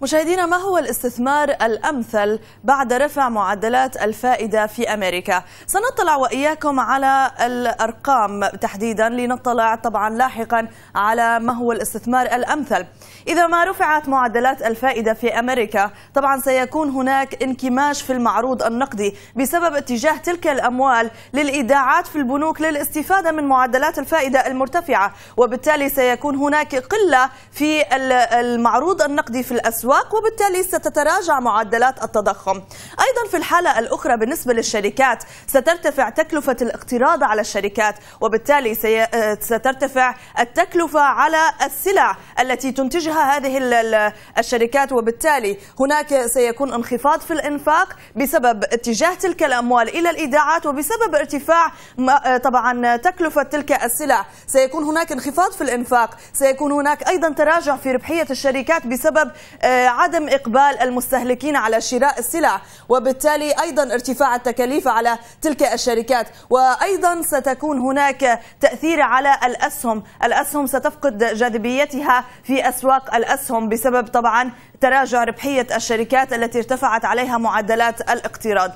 مشاهدينا ما هو الاستثمار الأمثل بعد رفع معدلات الفائدة في أمريكا؟ سنطلع وإياكم على الأرقام تحديدا لنطلع طبعا لاحقا على ما هو الاستثمار الأمثل إذا ما رفعت معدلات الفائدة في أمريكا طبعا سيكون هناك انكماش في المعروض النقدي بسبب اتجاه تلك الأموال للإيداعات في البنوك للاستفادة من معدلات الفائدة المرتفعة وبالتالي سيكون هناك قلة في المعروض النقدي في الأسواق الأسواق وبالتالي ستتراجع معدلات التضخم أيضا في الحالة الأخرى بالنسبة للشركات سترتفع تكلفة الاقتراض على الشركات وبالتالي آه، سترتفع التكلفة على السلع التي تنتجها هذه الشركات وبالتالي هناك سيكون انخفاض في الإنفاق بسبب اتجاه تلك الأموال إلى الإيداعات وبسبب ارتفاع آه، طبعا تكلفة تلك السلع سيكون هناك انخفاض في الإنفاق سيكون هناك أيضا تراجع في ربحية الشركات بسبب آه، عدم إقبال المستهلكين على شراء السلع وبالتالي أيضا ارتفاع التكاليف على تلك الشركات وأيضا ستكون هناك تأثير على الأسهم الأسهم ستفقد جاذبيتها في أسواق الأسهم بسبب طبعا تراجع ربحية الشركات التي ارتفعت عليها معدلات الاقتراض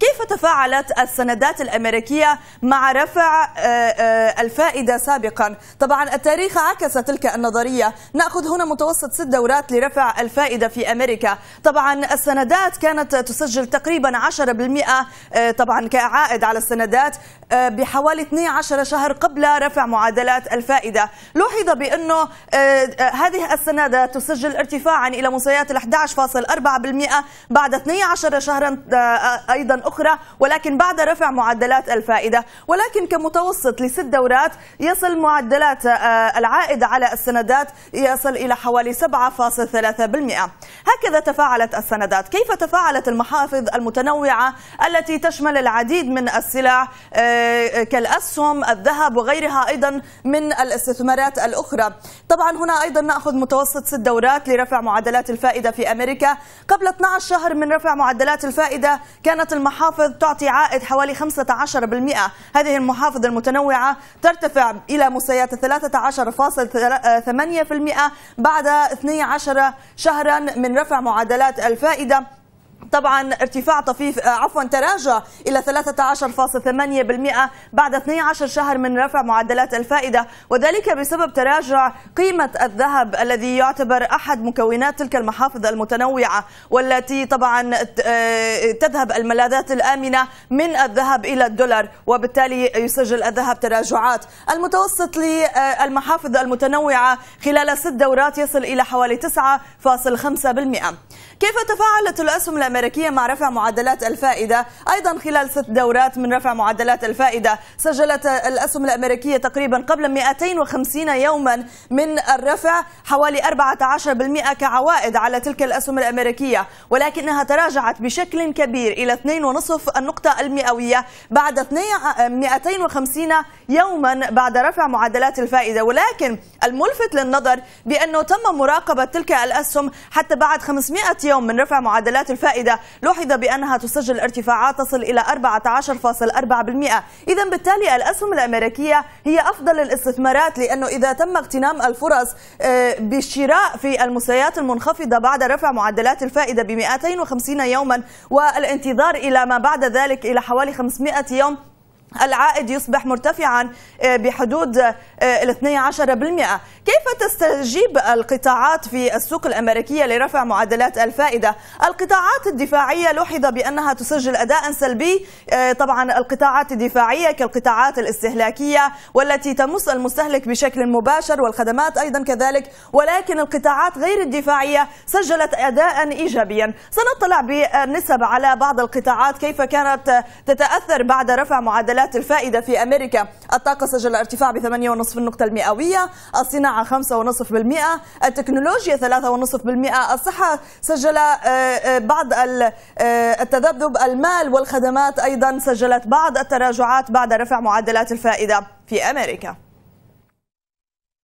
كيف تفاعلت السندات الأمريكية مع رفع آه، آه، الفائدة سابقا طبعا التاريخ عكس تلك النظرية نأخذ هنا متوسط ست دورات لرفع الفائدة في أمريكا طبعا السندات كانت تسجل تقريبا 10% آه، طبعا كعائد على السندات بحوالي 12 شهر قبل رفع معادلات الفائدة لوحظ بأنه هذه السندات تسجل ارتفاعا إلى ال 11.4% بعد 12 شهرا أيضا الأخرى ولكن بعد رفع معدلات الفائدة ولكن كمتوسط لست دورات يصل معدلات آه، العائد على السندات يصل إلى حوالي 7.3% هكذا تفاعلت السندات كيف تفاعلت المحافظ المتنوعة التي تشمل العديد من السلع آه، كالأسهم الذهب وغيرها أيضا من الاستثمارات الأخرى طبعا هنا أيضا نأخذ متوسط ست دورات لرفع معدلات الفائدة في أمريكا قبل 12 شهر من رفع معدلات الفائدة كانت المحافظ محافظ تعطي عائد حوالي 15% هذه المحافظ المتنوعة ترتفع إلى مستويات 13.8% آه، بعد 12 شهرا من رفع معدلات الفائدة طبعا ارتفاع طفيف آه، عفوا تراجع إلى 13.8% بعد 12 شهر من رفع معدلات الفائدة وذلك بسبب تراجع قيمة الذهب الذي يعتبر أحد مكونات تلك المحافظ المتنوعة والتي طبعا آه، تذهب الملاذات الآمنة من الذهب إلى الدولار وبالتالي يسجل الذهب تراجعات المتوسط للمحافظ المتنوعة خلال ست دورات يصل إلى حوالي 9.5% كيف تفاعلت الأسهم الأمريكية الامريكيه مع رفع معدلات الفائده ايضا خلال ست دورات من رفع معدلات الفائده سجلت الاسهم الامريكيه تقريبا قبل 250 يوما من الرفع حوالي 14% كعوائد على تلك الاسهم الامريكيه ولكنها تراجعت بشكل كبير الى 2.5 النقطه المئويه بعد 250 يوما بعد رفع معدلات الفائده ولكن الملفت للنظر بانه تم مراقبه تلك الاسهم حتى بعد 500 يوم من رفع معدلات الفائده المتحدة لوحظ بأنها تسجل ارتفاعات تصل إلى 14.4% إذا بالتالي الأسهم الأمريكية هي أفضل الاستثمارات لأنه إذا تم اغتنام الفرص آه، بالشراء في المستويات المنخفضة بعد رفع معدلات الفائدة ب 250 يوما والانتظار إلى ما بعد ذلك إلى حوالي 500 يوم العائد يصبح مرتفعا آه، بحدود آه، ال 12% كيف تستجيب القطاعات في السوق الأمريكية لرفع معدلات الفائدة القطاعات الدفاعية لوحظ بأنها تسجل أداء سلبي آه، طبعا القطاعات الدفاعية كالقطاعات الاستهلاكية والتي تمس المستهلك بشكل مباشر والخدمات أيضا كذلك ولكن القطاعات غير الدفاعية سجلت أداء إيجابيا سنطلع بالنسب على بعض القطاعات كيف كانت تتأثر بعد رفع معدلات مؤشرات الفائدة في أمريكا الطاقة سجل ارتفاع ب 8.5 النقطة المئوية الصناعة 5.5% التكنولوجيا 3.5% الصحة سجل آه، آه، بعض آه، التذبذب المال والخدمات أيضا سجلت بعض التراجعات بعد رفع معدلات الفائدة في أمريكا